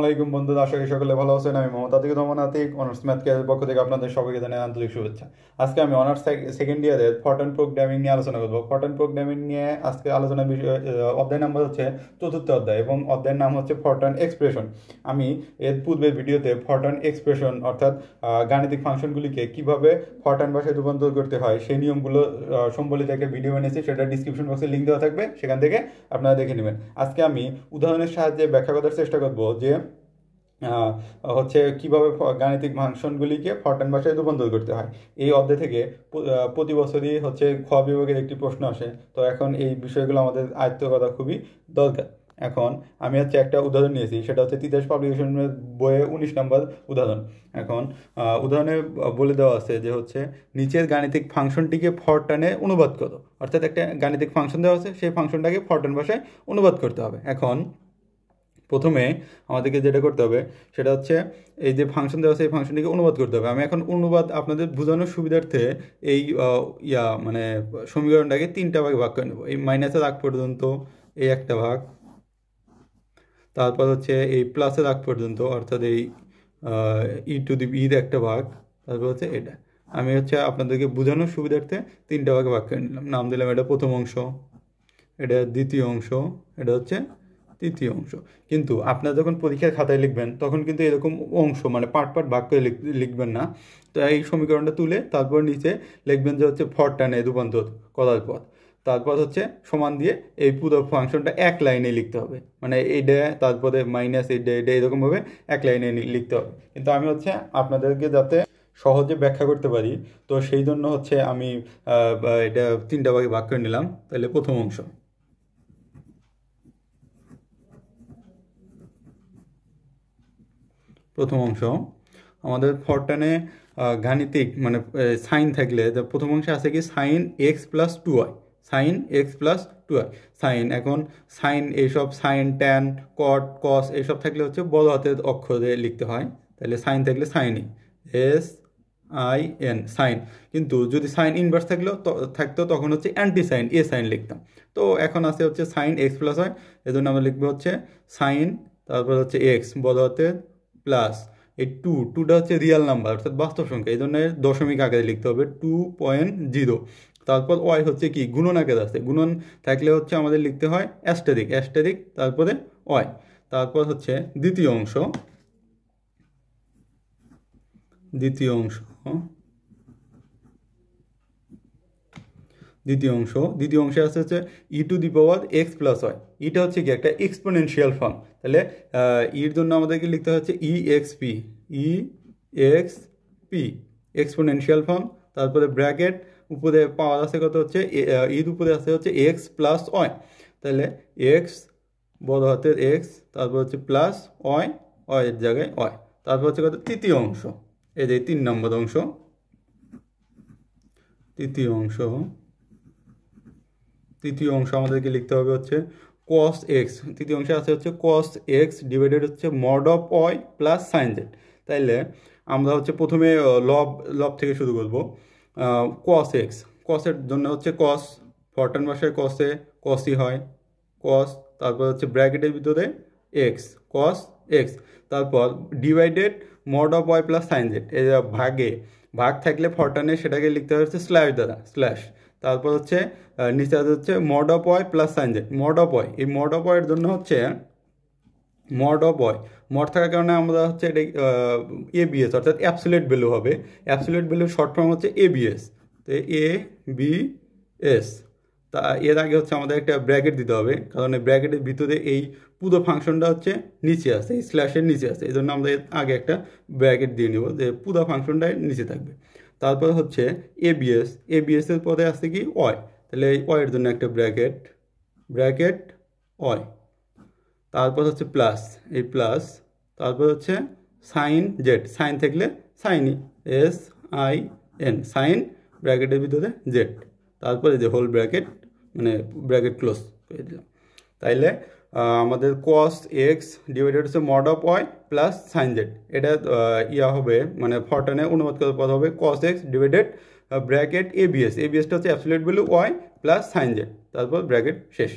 আসসালামু আলাইকুম বন্ধু দর্শক সকলে ভালো আছেন আমি মমতা থেকে দমনাতিক অনার্স ম্যাথ কেয়ারের পক্ষ থেকে আপনাদের সবাইকে জানাই আন্তরিক শুভেচ্ছা আজকে আমি অনার্স সেকেন্ড ইয়ারের ফটন প্রোগ্রামিং নিয়ে আলোচনা করবো ফটন প্রোগ্রামিং নিয়ে আজকে আলোচনার বিষয় অধ্যায় নাম্বার হচ্ছে চতুর্থ অধ্যায় এবং অধ্যায়ের নাম হচ্ছে ফটন এক্সপ্রেশন আমি এর পূর্বে ভিডিওতে ফটন এক্সপ্রেশন অর্থাৎ গাণিতিক ফাংশনগুলিকে কীভাবে ফটন ভাষায় রূপান্তর করতে হয় সেই নিয়মগুলো সম্বলিত একটা ভিডিও এনেছি সেটা ডিসক্রিপশন বক্সে লিঙ্ক দেওয়া থাকবে সেখান থেকে আপনারা দেখে নেবেন আজকে আমি উদাহরণের সাহায্যে ব্যাখ্যা করার চেষ্টা করবো যে হচ্ছে কিভাবে গাণিতিক ফাংশনগুলিকে ফরটান ভাষায় রূপান্তর করতে হয় এই অধ্যায় থেকে প্রতি বছরই হচ্ছে খ বিভাগের একটি প্রশ্ন আসে তো এখন এই বিষয়গুলো আমাদের আয়ত্ত করা খুবই দরকার এখন আমি হচ্ছে একটা উদাহরণ নিয়েছি সেটা হচ্ছে তিতাস পাবলিকেশনের বইয়ে উনিশ নম্বর উদাহরণ এখন উদাহরণে বলে দেওয়া আছে যে হচ্ছে নিচের গাণিতিক ফাংশনটিকে ফরটানে অনুবাদ করো অর্থাৎ একটা গাণিতিক ফাংশন দেওয়া আছে সেই ফাংশনটাকে ফরটান ভাষায় অনুবাদ করতে হবে এখন প্রথমে আমাদেরকে যেটা করতে হবে সেটা হচ্ছে এই যে ফাংশন দেওয়া আছে এই ফাংশনটিকে অনুবাদ করতে হবে আমি এখন অনুবাদ আপনাদের বোঝানোর সুবিধার্থে এই ইয়া মানে সমীকরণটাকে তিনটা ভাগে ভাগ করে নেব এই মাইনাসের আগ পর্যন্ত এই একটা ভাগ তারপর হচ্ছে এই প্লাসের আগ পর্যন্ত অর্থাৎ এই ই টু দি ইর একটা ভাগ তারপর হচ্ছে এটা আমি হচ্ছে আপনাদেরকে বোঝানোর সুবিধার্থে তিনটা ভাগে ভাগ করে নিলাম নাম দিলাম এটা প্রথম অংশ এটা দ্বিতীয় অংশ এটা হচ্ছে তৃতীয় অংশ কিন্তু আপনারা যখন পরীক্ষার খাতায় লিখবেন তখন কিন্তু এরকম অংশ মানে পার্ট পার্ট ভাগ করে লিখবেন না তো এই সমীকরণটা তুলে তারপর নিচে লিখবেন যে হচ্ছে ফরটানে রূপান্তর করার পর তারপর হচ্ছে সমান দিয়ে এই পুরো ফাংশনটা এক লাইনে লিখতে হবে মানে ডে তারপরে মাইনাস এইটা ডে এরকমভাবে এক লাইনে লিখতে হবে কিন্তু আমি হচ্ছে আপনাদেরকে যাতে সহজে ব্যাখ্যা করতে পারি তো সেই জন্য হচ্ছে আমি এটা তিনটা ভাগে ভাগ করে নিলাম তাহলে প্রথম অংশ প্রথম অংশ আমাদের ফরটানে গাণিতিক মানে সাইন থাকলে প্রথম অংশে আছে কি sine x plus two y sine x plus two y sine এখন সাইন এইসব সাইন ট্যান কট কস এইসব থাকলে হচ্ছে বড় হাতের অক্ষরে লিখতে হয় তাহলে সাইন থাকলে সাইনই এস আই এন সাইন কিন্তু যদি সাইন ইনভার্স থাকলেও থাকতো তখন হচ্ছে অ্যান্টি সাইন এ সাইন লিখতাম তো এখন আছে হচ্ছে সাইন এক্স প্লাস হয় এজন্য আমরা লিখবো হচ্ছে সাইন তারপর হচ্ছে এক্স বড় হাতের প্লাস এই টু টুটা হচ্ছে রিয়াল নাম্বার অর্থাৎ বাস্তব সংখ্যা এই জন্য দশমিক আকারে লিখতে হবে টু পয়েন্ট জিরো তারপর ওয়াই হচ্ছে কি গুণন আকারে আছে গুণন থাকলে হচ্ছে আমাদের লিখতে হয় অ্যাস্টেরিক অ্যাস্টেরিক তারপরে ওয়াই তারপর হচ্ছে দ্বিতীয় অংশ দ্বিতীয় অংশ দ্বিতীয় অংশ দ্বিতীয় অংশে আছে হচ্ছে e to the power x plus y ইটা হচ্ছে কি একটা এক্সপোনেনশিয়াল ফর্ম তাহলে ইর জন্য আমাদেরকে লিখতে হচ্ছে E X P E X P exponential form তারপরে ব্র্যাকেট উপরে পাওয়ার আসে কত হচ্ছে ইর উপরে আছে হচ্ছে এক্স প্লাস ওয়াই তাহলে এক্স বড় হাতের এক্স তারপর হচ্ছে প্লাস ওয়াই ওয়ের জায়গায় ওয়াই তারপর হচ্ছে কত তৃতীয় অংশ এই যে তিন নম্বর অংশ তৃতীয় অংশ তৃতীয় অংশ আমাদেরকে লিখতে হবে হচ্ছে কস এক্স তৃতীয় অংশে আছে হচ্ছে কস এক্স ডিভাইডেড হচ্ছে mod of Y plus sine z তাইলে আমরা হচ্ছে প্রথমে লব লব থেকে শুরু করব কস এক্স কসের জন্য হচ্ছে কস ফরটান বাসায় কসে কসই হয় কস তারপর হচ্ছে ব্র্যাকেটের ভিতরে এক্স কস এক্স তারপর divided mod of Y plus sine z এ ভাগে ভাগ থাকলে ফরটানে সেটাকে লিখতে হচ্ছে স্ল্যাশ দ্বারা স্ল্যাশ তারপর হচ্ছে নিচে আছে হচ্ছে mod of y plus sine z mod of y এই মড অফ অয়ের জন্য হচ্ছে মড অফ অয় মড থাকার কারণে আমরা হচ্ছে এটা এবিএস অর্থাৎ অ্যাপসুলেট ভ্যালু হবে অ্যাপসুলেট ভ্যালু শর্ট ফর্ম হচ্ছে এবিএস তো এ বি এস তা এর আগে হচ্ছে আমাদের একটা ব্র্যাকেট দিতে হবে কারণ এই ব্র্যাকেটের ভিতরে এই পুরো ফাংশনটা হচ্ছে নিচে আসে এই স্ল্যাশের নিচে আসে এই জন্য আমরা এর আগে একটা ব্র্যাকেট দিয়ে নেব যে পুরো ফাংশনটা নিচে থাকবে তারপর হচ্ছে এবিএস এর পরে আছে কি ওয় তাহলে এই ওয়ের জন্য একটা ব্র্যাকেট ব্র্যাকেট ওয় তারপর হচ্ছে প্লাস এই প্লাস তারপর হচ্ছে সাইন জেড সাইন থাকলে সাইনই এস আই এন সাইন ব্র্যাকেটের ভিতরে জেড তারপরে যে হোল ব্র্যাকেট মানে ব্র্যাকেট ক্লোজ করে দিলাম তাইলে আমাদের কস এক্স ডিভাইডেড হচ্ছে mod of Y plus sine Z এটা ইয়া হবে মানে ফর্টানে করার পর হবে cos x divided bracket ABS এবিএসটা হচ্ছে absolute value Y plus sine Z তারপর ব্র্যাকেট শেষ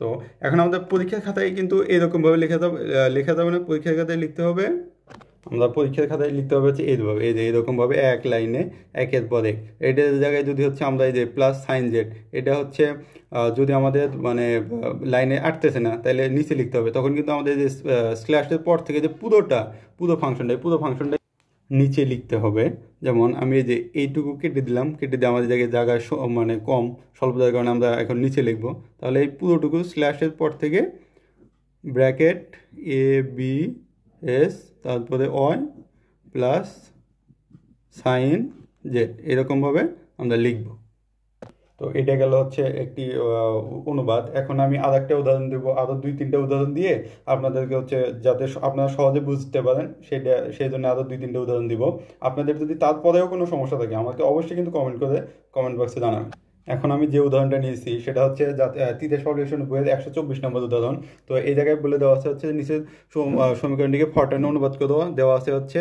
তো এখন আমাদের পরীক্ষার খাতায় কিন্তু এরকমভাবে লেখা যাবে লেখা যাবে না পরীক্ষার খাতায় লিখতে হবে আমরা পরীক্ষার খাতায় লিখতে হবে হচ্ছে এইভাবে এই যে এরকমভাবে এক লাইনে একের পরে এটার জায়গায় যদি হচ্ছে আমরা এই যে প্লাস সাইন জেড এটা হচ্ছে যদি আমাদের মানে লাইনে আটতেছে না তাহলে নিচে লিখতে হবে তখন কিন্তু আমাদের যে স্ল্যাশের পর থেকে যে পুরোটা পুরো ফাংশনটাই পুরো ফাংশনটা নিচে লিখতে হবে যেমন আমি এই যে এইটুকু কেটে দিলাম কেটে দিয়ে আমাদের জায়গায় জায়গা মানে কম স্বল্পতার কারণে আমরা এখন নিচে লিখবো তাহলে এই পুরোটুকু স্ল্যাশের পর থেকে ব্র্যাকেট এ বি এস তারপরে ওয়াই প্লাস সাইন জেড এরকমভাবে আমরা লিখব তো এটা গেল হচ্ছে একটি অনুবাদ এখন আমি আর একটা উদাহরণ দেবো আরও দুই তিনটা উদাহরণ দিয়ে আপনাদেরকে হচ্ছে যাতে আপনারা সহজে বুঝতে পারেন সেটা সেই জন্য আরও দুই তিনটা উদাহরণ দিব আপনাদের যদি তারপরেও কোনো সমস্যা থাকে আমাকে অবশ্যই কিন্তু কমেন্ট করে কমেন্ট বক্সে জানাবেন এখন আমি যে উদাহরণটা নিয়েছি সেটা হচ্ছে তিতেশ পাবলিকেশন বইয়ের একশো চব্বিশ নম্বর উদাহরণ তো এই জায়গায় বলে দেওয়া আছে হচ্ছে নিচের সমীকরণটিকে ফটানো অনুবাদ করে দেওয়া আছে হচ্ছে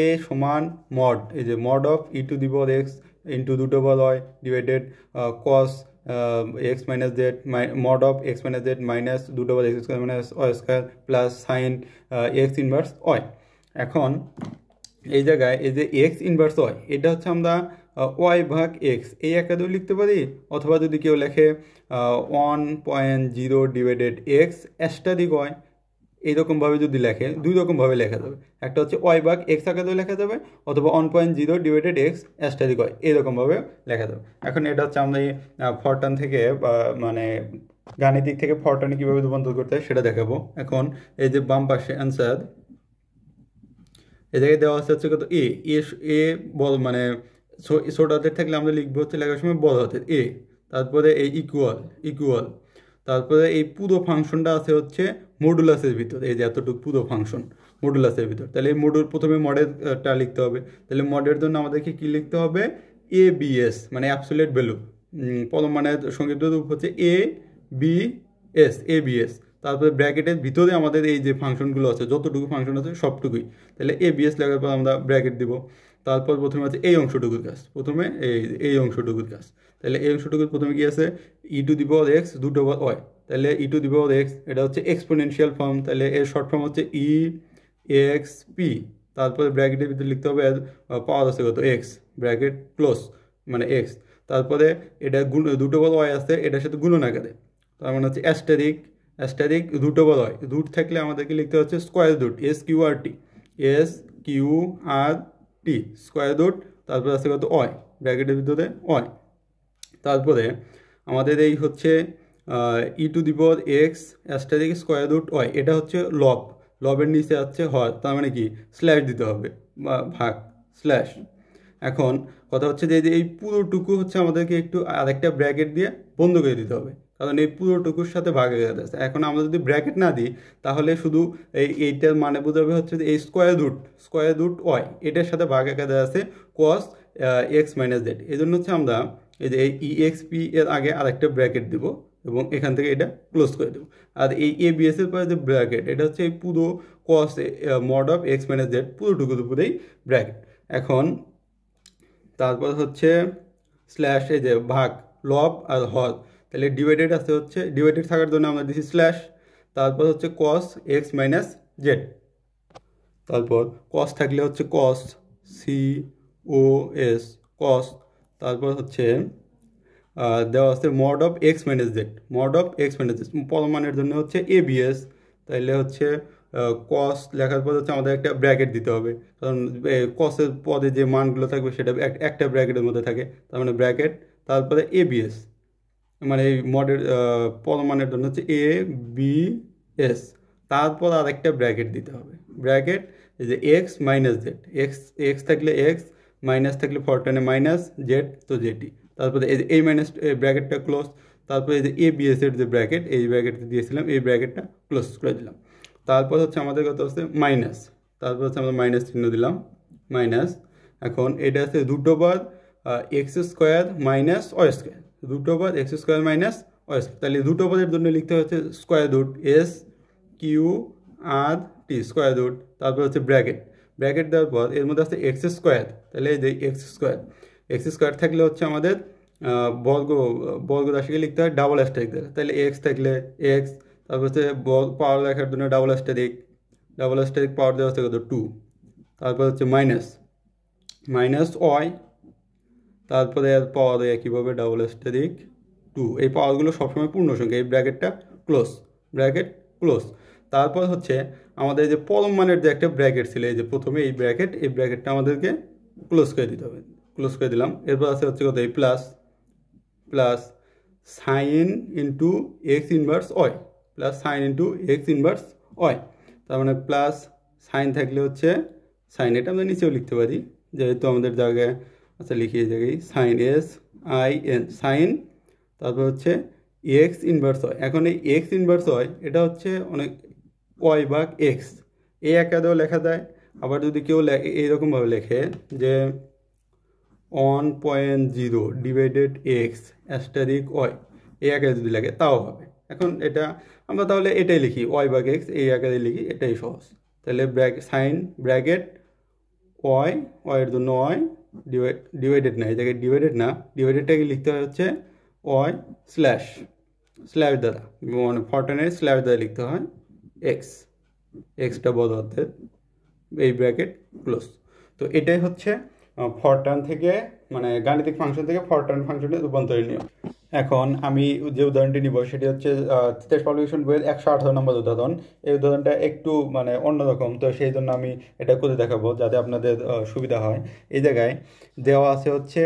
এ সমান মড এই যে mod of e to the X into দুটো বল হয় divided cos X minus Z mod of X minus Z minus দুটো বল এক্স স্কোয়ার মাইনাস অ square plus sine X inverse অয় এখন এই জায়গায় এই যে এক্স ইনভার্স অয় এটা হচ্ছে আমরা ওয়াই ভাগ এক্স এই আকারেও লিখতে পারি অথবা যদি কেউ লেখে one point zero divided X asterisk Y এইরকমভাবে যদি লেখে দুই রকমভাবে লেখা যাবে একটা হচ্ছে ওয়াই ভাগ এক্স আকাদেও লেখা যাবে অথবা one point zero divided X asterisk Y এরকমভাবে লেখা যাবে এখন এটা হচ্ছে আমরা এই ফরটান থেকে মানে গাণিতিক থেকে ফরটানে কীভাবে রূপান্তর করতে হয় সেটা দেখাবো এখন এই যে বাম পাশে অ্যান্সার এ জায়গায় দেওয়া আছে হচ্ছে কত এ এ বল মানে সো ছোট হাতের থাকলে আমরা লিখবো হচ্ছে লেখার সময় বড় হাতের এ তারপরে এই ইকুয়াল ইকুয়াল তারপরে এই পুরো ফাংশনটা আছে হচ্ছে মডুলাসের ভিতর এই যে এতটুকু পুরো ফাংশন মডুলাসের ভিতর তাহলে এই মডুল প্রথমে মডেলটা লিখতে হবে তাহলে মডের জন্য আমাদেরকে কী লিখতে হবে এ বিএস মানে অ্যাপসোলেট ভ্যালু পরম মানে সংক্ষিপ্ত রূপ হচ্ছে A B S A B S তারপরে ব্র্যাকেটের ভিতরে আমাদের এই যে ফাংশনগুলো আছে যতটুকু ফাংশন আছে সবটুকুই তাহলে এ বিএস লাগার পর আমরা ব্র্যাকেট দিব তারপর প্রথমে আছে এই অংশটুকুর কাজ প্রথমে এই এই অংশটুকুর কাজ তাহলে এই অংশটুকুর প্রথমে কি আছে ই টু দি এক্স দুটো পাওয়ার ওয়াই তাহলে ই টু দি এক্স এটা হচ্ছে এক্সপোনেনশিয়াল ফর্ম তাহলে এর শর্ট ফর্ম হচ্ছে ই এক্স পি তারপরে ব্র্যাকেটের ভিতরে লিখতে হবে পাওয়ার আছে কত এক্স ব্র্যাকেট ক্লোজ মানে এক্স তারপরে এটা গুণ দুটো বল ওয়াই আছে এটার সাথে গুণন আকারে তার মানে হচ্ছে অ্যাস্টারিক অ্যাস্টারিক দুটো বল ওয়াই রুট থাকলে আমাদেরকে লিখতে হচ্ছে square root S Q R T S Q R T square root তারপরে আছে কত অয় ব্র্যাকেটের ভিতরে অয় তারপরে আমাদের এই হচ্ছে e to the power X asterisk square root অয় এটা হচ্ছে লব লবের নিচে আছে হর তার মানে কি স্ল্যাশ দিতে হবে বা ভাগ স্ল্যাশ এখন কথা হচ্ছে যে এই পুরোটুকু হচ্ছে আমাদেরকে একটু আরেকটা ব্র্যাকেট দিয়ে বন্ধ করে দিতে হবে কারণ এই পুরোটুকুর সাথে ভাগ হয়ে যাচ্ছে এখন আমরা যদি ব্র্যাকেট না দিই তাহলে শুধু এই এইটার মানে বোঝাবে হচ্ছে যে এই square root square root Y এটার সাথে ভাগ একাদে আছে কস এক্স মাইনাস জেড এই জন্য হচ্ছে আমরা এই যে এই ই এক্স পি এর আগে আরেকটা ব্র্যাকেট দিব এবং এখান থেকে এটা ক্লোজ করে দেবো আর এই এ বিএস এর পরে যে ব্র্যাকেট এটা হচ্ছে এই পুরো cos mod of X minus Z পুরোটুকুর উপরেই ব্র্যাকেট এখন তারপর হচ্ছে স্ল্যাশ এই যে ভাগ লব আর হর তাহলে ডিভাইডেড আসতে হচ্ছে ডিভাইডেড থাকার জন্য আমরা দিচ্ছি স্ল্যাশ তারপর হচ্ছে কস এক্স মাইনাস জেড তারপর কস থাকলে হচ্ছে কস সি ও এস কস তারপর হচ্ছে দেওয়া আছে mod of X minus Z mod of X minus Z পরমানের জন্য হচ্ছে এ এস তাইলে হচ্ছে কস লেখার পর হচ্ছে আমাদের একটা ব্র্যাকেট দিতে হবে কারণ কসের পদে যে মানগুলো থাকবে সেটা একটা ব্র্যাকেটের মধ্যে থাকে তার মানে ব্র্যাকেট তারপরে এ এস মানে এই মডের পদমানের জন্য হচ্ছে এ বি এস তারপর আর একটা ব্র্যাকেট দিতে হবে ব্র্যাকেট যে X minus Z X X থাকলে এক্স মাইনাস থাকলে ফরটেনে মাইনাস জেড তো জেডি তারপরে এই যে এই মাইনাস ব্র্যাকেটটা ক্লোজ তারপরে এই যে এ বিএসের যে ব্র্যাকেট এই ব্র্যাকেটটা দিয়েছিলাম এই ব্র্যাকেটটা ক্লোজ করে দিলাম তারপর হচ্ছে আমাদের কথা হচ্ছে মাইনাস তারপর হচ্ছে আমরা মাইনাস চিহ্ন দিলাম মাইনাস এখন এটা হচ্ছে দুটো over X square minus Y square root over X square minus Y square তাহলে রুট ওভারের জন্য লিখতে হচ্ছে square root S Q R T square root তারপর হচ্ছে ব্র্যাকেট ব্র্যাকেট দেওয়ার পর এর মধ্যে আসছে এক্স স্কোয়ার তাহলে এই যে এক্স স্কোয়ার এক্স স্কোয়ার থাকলে হচ্ছে আমাদের বর্গ বর্গ রাশিকে লিখতে হয় ডাবল স্ট্রাইক দ্বারা তাহলে এক্স থাকলে এক্স তারপর হচ্ছে পাওয়ার লেখার জন্য double strike double strike power দেওয়া হচ্ছে কত টু তারপর হচ্ছে মাইনাস মাইনাস ওয়াই তারপরে আর পাওয়ার একইভাবে ডাবল স্টারিক টু এই পাওয়ারগুলো সবসময় পূর্ণ সংখ্যা এই ব্র্যাকেটটা ক্লোজ ব্র্যাকেট ক্লোজ তারপর হচ্ছে আমাদের যে পরম মানের যে একটা ব্র্যাকেট ছিল এই যে প্রথমে এই ব্র্যাকেট এই ব্র্যাকেটটা আমাদেরকে ক্লোজ করে দিতে হবে ক্লোজ করে দিলাম এরপর আছে হচ্ছে কত এই plus plus sine into X inverse অয় plus sine into X inverse অয় তার মানে প্লাস সাইন থাকলে হচ্ছে সাইন এটা আমরা নিচেও লিখতে পারি যেহেতু আমাদের জায়গায় আচ্ছা লিখিয়ে দেখি sine S I N sine তারপর হচ্ছে এক্স ইনভার্স হয় এখন এই এক্স ইনভার্স হয় এটা হচ্ছে অনেক ওয়াই বাঘ এক্স এই একাদেও লেখা দেয় আবার যদি কেউ এইরকমভাবে লেখে যে one point zero divided X asterisk Y এই আকারে যদি লাগে তাও হবে এখন এটা আমরা তাহলে এটাই লিখি ওয়াই বাঘ এক্স এই একাদে লিখি এটাই সহজ তাহলে ব্র্যাক সাইন ব্র্যাকেট ওয়াই ওয়াইয়ের জন্য ওয়াই ডিভাইডেড না এই জায়গায় ডিভাইডেড না ডিভাইডেডটাকে লিখতে হয় হচ্ছে ওয়াই স্ল্যাশ স্ল্যাশ দ্বারা মানে ফর্টেনের স্ল্যাশ দ্বারা লিখতে হয় এক্স এক্সটা বড় অর্থের এই ব্র্যাকেট ক্লোজ তো এটাই হচ্ছে ফরটান থেকে মানে গাণিতিক ফাংশন থেকে ফরটান ফাংশনে রূপান্তরের নিয়ম এখন আমি যে উদাহরণটি নিব সেটি হচ্ছে তেজ পাবলিকেশন বইয়ের একশো আঠারো নম্বর উদাহরণ এই উদাহরণটা একটু মানে অন্যরকম তো সেই জন্য আমি এটা করে দেখাবো যাতে আপনাদের সুবিধা হয় এই জায়গায় দেওয়া আছে হচ্ছে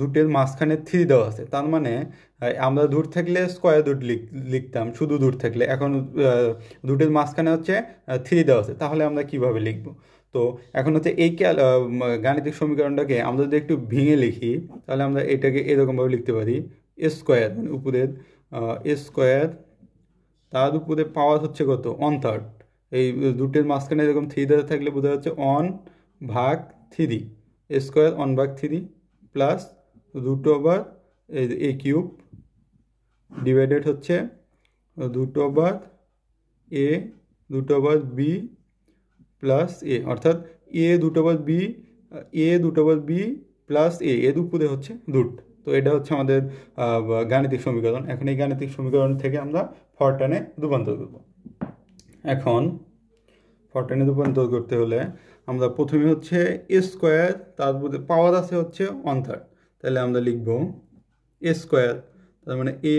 রুটের মাঝখানে থ্রি দেওয়া আছে তার মানে আমরা দূর থাকলে স্কোয়ার রুট লিখতাম শুধু দূর থাকলে এখন রুটের মাঝখানে হচ্ছে থ্রি দেওয়া আছে তাহলে আমরা কিভাবে লিখবো তো এখন হচ্ছে এই গাণিতিক সমীকরণটাকে আমরা যদি একটু ভেঙে লিখি তাহলে আমরা এটাকে এরকমভাবে লিখতে পারি স্কোয়ার মানে উপরের স্কোয়ার তার উপরে পাওয়ার হচ্ছে কত ওয়ান থার্ড এই দুটের মাঝখানে এরকম থ্রি দ্বারা থাকলে বোঝা যাচ্ছে অন ভাগ থ্রি স্কোয়ার অন ভাগ three plus root over A cube divided হচ্ছে root over A root over B plus A অর্থাৎ এ দুটো বাদ বি এ দুটো বাদ বি প্লাস এ এ দুপুরে হচ্ছে দুট তো এটা হচ্ছে আমাদের গাণিতিক সমীকরণ এখন এই গাণিতিক সমীকরণ থেকে আমরা ফরটানে রূপান্তর করব এখন ফরটানে রূপান্তর করতে হলে আমরা প্রথমে হচ্ছে এ স্কোয়ার তারপরে পাওয়ার আছে হচ্ছে ওয়ান থার্ড তাহলে আমরা লিখব এ স্কোয়ার তার মানে এ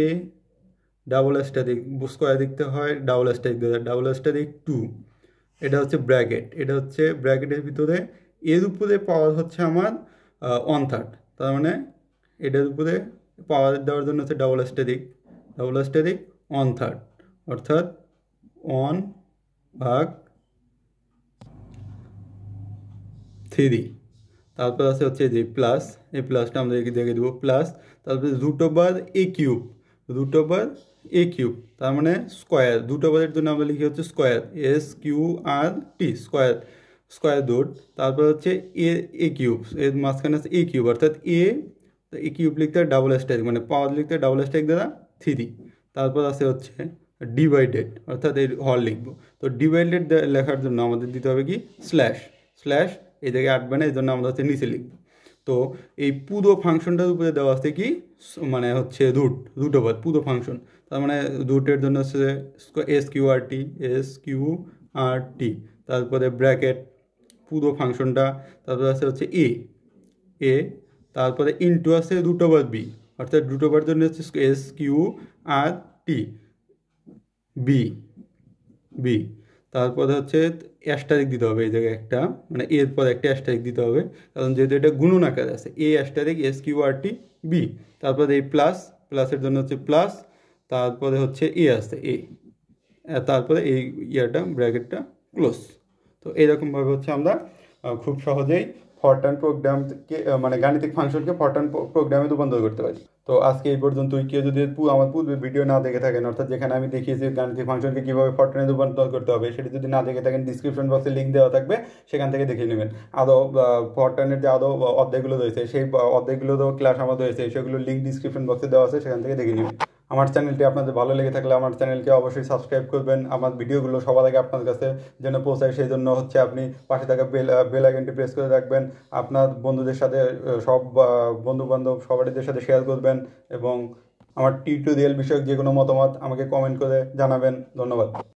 ডাবল স্ট্যাটিক স্কোয়ার দেখতে হয় double static double static two এটা হচ্ছে ব্র্যাকেট এটা হচ্ছে ব্র্যাকেটের ভিতরে এর উপরে পাওয়ার হচ্ছে আমার ওয়ান থার্ড তার মানে এটার উপরে পাওয়ার দেওয়ার জন্য হচ্ছে double asterisk double asterisk one third অর্থাৎ ওয়ান ভাগ থ্রি তারপর আছে হচ্ছে যে প্লাস এই প্লাসটা আমরা দেখে দেবো প্লাস তারপরে root over A cube root over A cube তার মানে স্কোয়ার দুটো বাজেট জন্য আমরা লিখি হচ্ছে square S Q R T square square root তারপর হচ্ছে এ এ কিউব এর মাঝখানে আছে এ কিউব অর্থাৎ এ এ কিউব লিখতে ডাবল স্ট্যাক মানে পাওয়ার লিখতে ডাবল স্ট্যাক দ্বারা থ্রি তারপর আছে হচ্ছে ডিভাইডেড অর্থাৎ এই হল লিখবো তো ডিভাইডেড লেখার জন্য আমাদের দিতে হবে কি স্ল্যাশ স্ল্যাশ এই জায়গায় আটবে না এই জন্য আমরা হচ্ছে নিচে লিখবো তো এই পুদো ফাংশনটার উপরে দেওয়া আছে কি মানে হচ্ছে রুট রুট ওভার পুদো ফাংশন তার মানে রুটের জন্য হচ্ছে S Q R T S Q R T তারপরে ব্র্যাকেট পুরো ফাংশনটা তারপরে আছে হচ্ছে এ এ তারপরে ইনটু আছে রুট ওভার বি অর্থাৎ রুট ওভার জন্য হচ্ছে S Q R T B B তারপরে হচ্ছে অ্যাস্টারিক দিতে হবে এই জায়গায় একটা মানে এর পর একটা অ্যাস্টারিক দিতে হবে কারণ যেহেতু এটা গুণন আকারে আছে A asterisk S Q R T B তারপরে এই প্লাস প্লাসের জন্য হচ্ছে প্লাস তারপরে হচ্ছে এ আসছে এ তারপরে এই ইয়ারটা ব্র্যাকেটটা ক্লোজ তো এইরকমভাবে হচ্ছে আমরা খুব সহজেই ফরটান প্রোগ্রামকে মানে গাণিতিক ফাংশনকে ফরটান প্রোগ্রামে রূপান্তর করতে পারি তো আজকে এই পর্যন্তই কেউ যদি আমার পূর্বে ভিডিও না দেখে থাকেন অর্থাৎ যেখানে আমি দেখিয়েছি গাণিতিক ফাংশনকে কীভাবে ফটনে রূপান্তর করতে হবে সেটি যদি না দেখে থাকেন ডিসক্রিপশন বক্সে লিঙ্ক দেওয়া থাকবে সেখান থেকে দেখে নেবেন আদৌ ফটনের যে আদৌ অধ্যায়গুলো রয়েছে সেই অধ্যায়গুলোরও ক্লাস আমার রয়েছে সেগুলো লিঙ্ক ডিসক্রিপশন বক্সে দেওয়া আছে সেখান থেকে দেখে নেবেন আমার চ্যানেলটি আপনাদের ভালো লেগে থাকলে আমার চ্যানেলকে অবশ্যই সাবস্ক্রাইব করবেন আমার ভিডিওগুলো সবার আগে আপনার কাছে যেন পৌঁছায় সেই জন্য হচ্ছে আপনি পাশে থাকা বেল বেল আইকনটি প্রেস করে রাখবেন আপনার বন্ধুদের সাথে সব বন্ধুবান্ধব সবারদের সাথে শেয়ার করবেন এবং আমার টি টু টিউটোরিয়াল বিষয়ক যে কোনো মতামত আমাকে কমেন্ট করে জানাবেন ধন্যবাদ